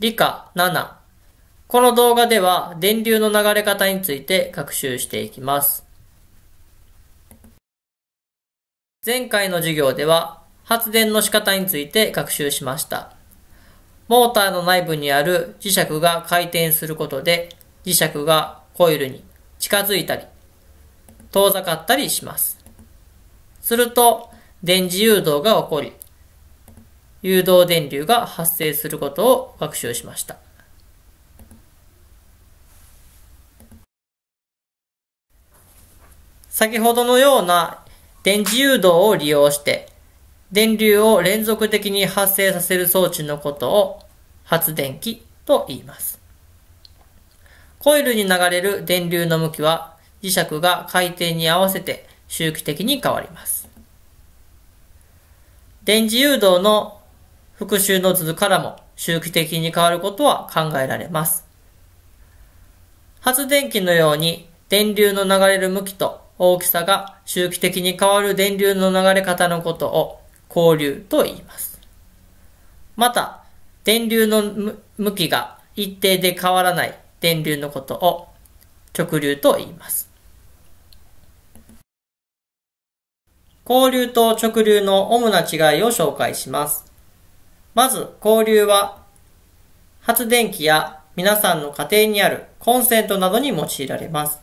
理科7。この動画では電流の流れ方について学習していきます。前回の授業では発電の仕方について学習しました。モーターの内部にある磁石が回転することで磁石がコイルに近づいたり遠ざかったりします。すると電磁誘導が起こり誘導電流が発生することを学習しました。先ほどのような電磁誘導を利用して電流を連続的に発生させる装置のことを発電機と言います。コイルに流れる電流の向きは磁石が回転に合わせて周期的に変わります。電磁誘導の復習の図からも周期的に変わることは考えられます。発電機のように電流の流れる向きと大きさが周期的に変わる電流の流れ方のことを交流と言います。また、電流の向きが一定で変わらない電流のことを直流と言います。交流と直流の主な違いを紹介します。まず、交流は、発電機や皆さんの家庭にあるコンセントなどに用いられます。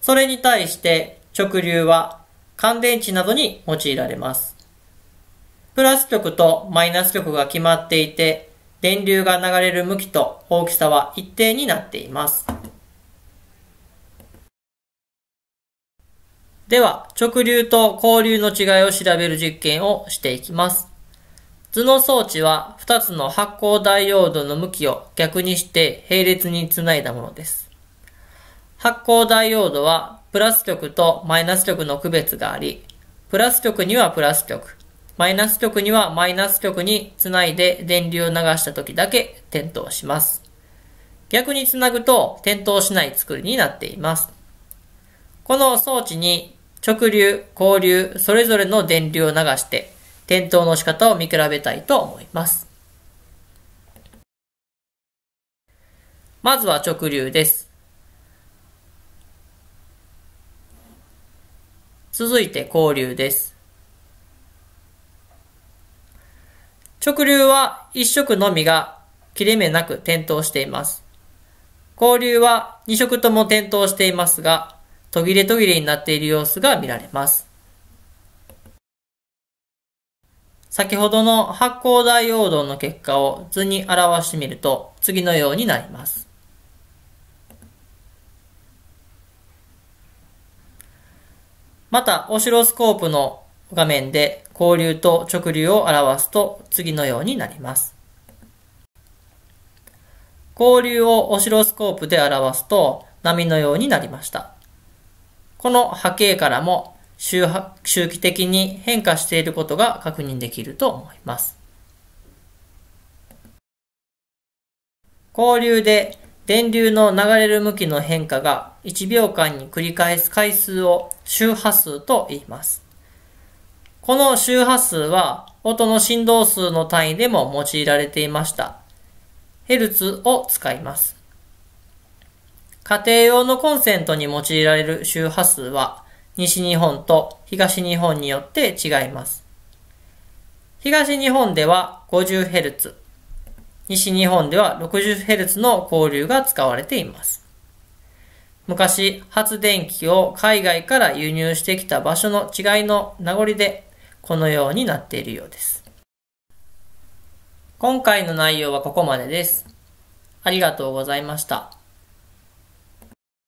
それに対して直流は乾電池などに用いられます。プラス極とマイナス極が決まっていて、電流が流れる向きと大きさは一定になっています。では、直流と交流の違いを調べる実験をしていきます。図の装置は2つの発光ダイオードの向きを逆にして並列につないだものです。発光ダイオードはプラス極とマイナス極の区別があり、プラス極にはプラス極、マイナス極にはマイナス極につないで電流を流した時だけ点灯します。逆につなぐと点灯しない作りになっています。この装置に直流、交流、それぞれの電流を流して点灯の仕方を見比べたいと思います。まずは直流です。続いて交流です。直流は一色のみが切れ目なく点灯しています。交流は二色とも点灯していますが、途切れ途切れになっている様子が見られます。先ほどの発光大ードの結果を図に表してみると次のようになります。また、オシロスコープの画面で交流と直流を表すと次のようになります。交流をオシロスコープで表すと波のようになりました。この波形からも周波周期的に変化していることが確認できると思います。交流で電流の流れる向きの変化が1秒間に繰り返す回数を周波数と言います。この周波数は音の振動数の単位でも用いられていました。ヘルツを使います。家庭用のコンセントに用いられる周波数は西日本と東日本によって違います。東日本では 50Hz、西日本では 60Hz の交流が使われています。昔、発電機を海外から輸入してきた場所の違いの名残で、このようになっているようです。今回の内容はここまでです。ありがとうございました。